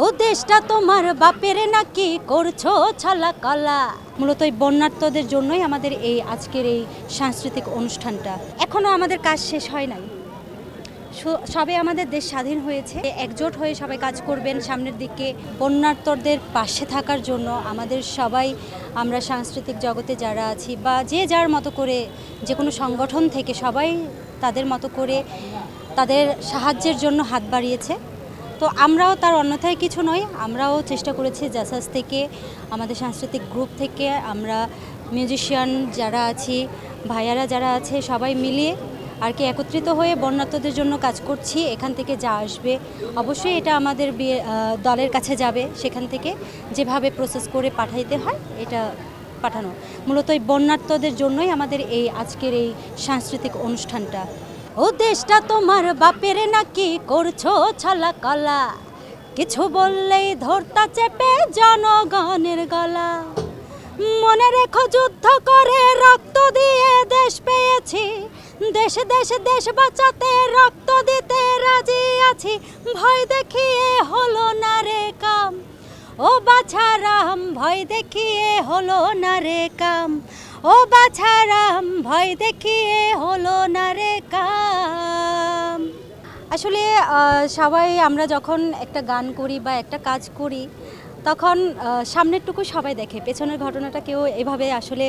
ও দেশটা তোমার বাপের নাকি করছো ছালা কলা মূলত এই বন্যার্থদের জন্যই আমাদের এই আজকের এই সাংস্কৃতিক অনুষ্ঠানটা এখনও আমাদের কাজ শেষ হয় নাই সবে আমাদের দেশ স্বাধীন হয়েছে একজোট হয়ে সবাই কাজ করবেন সামনের দিকে বন্যার্থদের পাশে থাকার জন্য আমাদের সবাই আমরা সাংস্কৃতিক জগতে যারা আছি বা যে যার মতো করে যে কোনো সংগঠন থেকে সবাই তাদের মতো করে তাদের সাহায্যের জন্য হাত বাড়িয়েছে তো আমরাও তার অন্যথায় কিছু নই আমরাও চেষ্টা করেছি জাসাস থেকে আমাদের সাংস্কৃতিক গ্রুপ থেকে আমরা মিউজিশিয়ান যারা আছি ভাইয়ারা যারা আছে সবাই মিলিয়ে আর কি একত্রিত হয়ে বন্যার্থদের জন্য কাজ করছি এখান থেকে যা আসবে অবশ্যই এটা আমাদের দলের কাছে যাবে সেখান থেকে যেভাবে প্রসেস করে পাঠাইতে হয় এটা পাঠানো মূলত এই বন্যার্থদের জন্যই আমাদের এই আজকের এই সাংস্কৃতিক অনুষ্ঠানটা ও দেশটা তোমার বাপের নাকি করছো ছালা কলা কিছু বললেই ধরতা চেপে জনগণের গলা মনে রেখো যুদ্ধ করে রক্ত দিয়ে দেশ পেয়েছি দেশ দেশ দেশ বাঁচাতে রক্ত দিতে রাজি আছি ভয় দেখিয়ে হলো না রে কাম ও বাছারাম ভয় দেখিয়ে হলো না রে কাম ও বাছারাম ভয় দেখিয়ে হলো না রে কাম আসলে সবাই আমরা যখন একটা গান করি বা একটা কাজ করি তখন সামনেরটুকু সবাই দেখে পেছনের ঘটনাটা কেউ এভাবে আসলে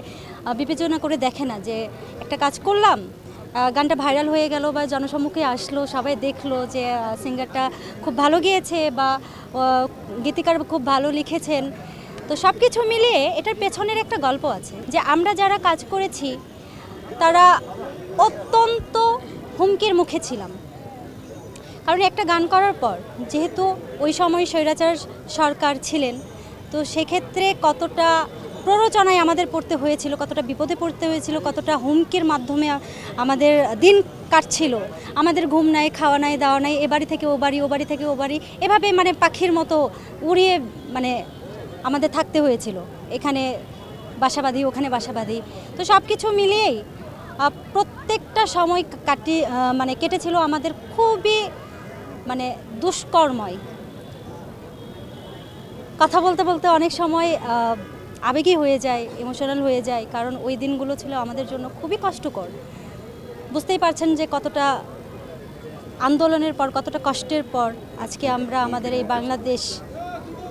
বিবেচনা করে দেখে না যে একটা কাজ করলাম গানটা ভাইরাল হয়ে গেল বা জনসম্মুখে আসলো সবাই দেখলো যে সিঙ্গারটা খুব ভালো গিয়েছে বা গীতিকার খুব ভালো লিখেছেন তো সব কিছু মিলিয়ে এটার পেছনের একটা গল্প আছে যে আমরা যারা কাজ করেছি তারা অত্যন্ত হুমকির মুখে ছিলাম কারণ একটা গান করার পর যেহেতু ওই সময় স্বৈরাচার সরকার ছিলেন তো সেক্ষেত্রে কতটা প্ররোচনায় আমাদের পড়তে হয়েছিল কতটা বিপদে পড়তে হয়েছিল কতটা হুমকির মাধ্যমে আমাদের দিন কাটছিল আমাদের ঘুম নাই খাওয়া নাই দাওয়া নাই এ বাড়ি থেকে ও বাড়ি ও বাড়ি থেকে ও বাড়ি এভাবে মানে পাখির মতো উড়িয়ে মানে আমাদের থাকতে হয়েছিল এখানে বাসাবাদি ওখানে বাসাবাদি তো সব কিছু মিলিয়েই প্রত্যেকটা সময় কাটি মানে কেটেছিল আমাদের খুবই মানে দুষ্কর্ময় কথা বলতে বলতে অনেক সময় আবেগী হয়ে যায় ইমোশনাল হয়ে যায় কারণ ওই দিনগুলো ছিল আমাদের জন্য খুবই কষ্টকর বুঝতেই পারছেন যে কতটা আন্দোলনের পর কতটা কষ্টের পর আজকে আমরা আমাদের এই বাংলাদেশ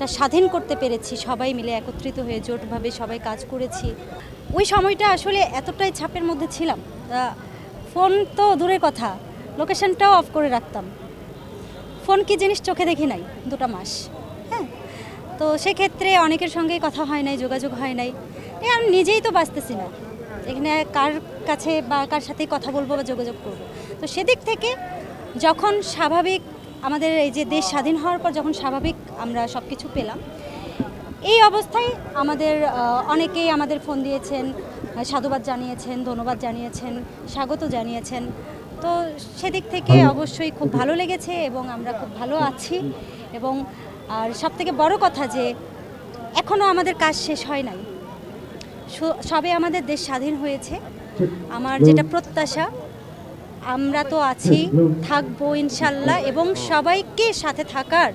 তা স্বাধীন করতে পেরেছি সবাই মিলে একত্রিত হয়ে জোটভাবে সবাই কাজ করেছি ওই সময়টা আসলে এতটাই ছাপের মধ্যে ছিলাম ফোন তো দূরের কথা লোকেশনটাও অফ করে রাখতাম ফোন কি জিনিস চোখে দেখি নাই দুটো মাস হ্যাঁ তো সেক্ষেত্রে অনেকের সঙ্গেই কথা হয় নাই যোগাযোগ হয় নাই আমি নিজেই তো বাঁচতেছি না এখানে কার কাছে বা কার সাথে কথা বলবো বা যোগাযোগ করবো তো সেদিক থেকে যখন স্বাভাবিক আমাদের এই যে দেশ স্বাধীন হওয়ার পর যখন স্বাভাবিক আমরা সব কিছু পেলাম এই অবস্থায় আমাদের অনেকেই আমাদের ফোন দিয়েছেন সাধুবাদ জানিয়েছেন ধন্যবাদ জানিয়েছেন স্বাগত জানিয়েছেন তো সেদিক থেকে অবশ্যই খুব ভালো লেগেছে এবং আমরা খুব ভালো আছি এবং আর সব থেকে বড় কথা যে এখনও আমাদের কাজ শেষ হয় নাই সবে আমাদের দেশ স্বাধীন হয়েছে আমার যেটা প্রত্যাশা আমরা তো আছি থাকবো ইনশাল্লাহ এবং সবাইকে সাথে থাকার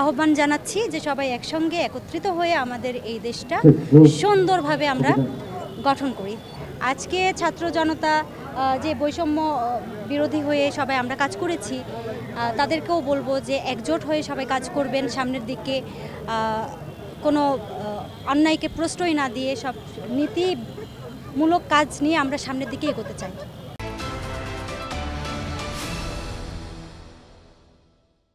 আহ্বান জানাচ্ছি যে সবাই একসঙ্গে একত্রিত হয়ে আমাদের এই দেশটা সুন্দরভাবে আমরা গঠন করি আজকে ছাত্র জনতা যে বৈষম্য বিরোধী হয়ে সবাই আমরা কাজ করেছি তাদেরকেও বলবো যে একজোট হয়ে সবাই কাজ করবেন সামনের দিকে কোনো অন্যায়কে প্রশ্রয় না দিয়ে সব নীতিমূলক কাজ নিয়ে আমরা সামনের দিকে এগোতে চাই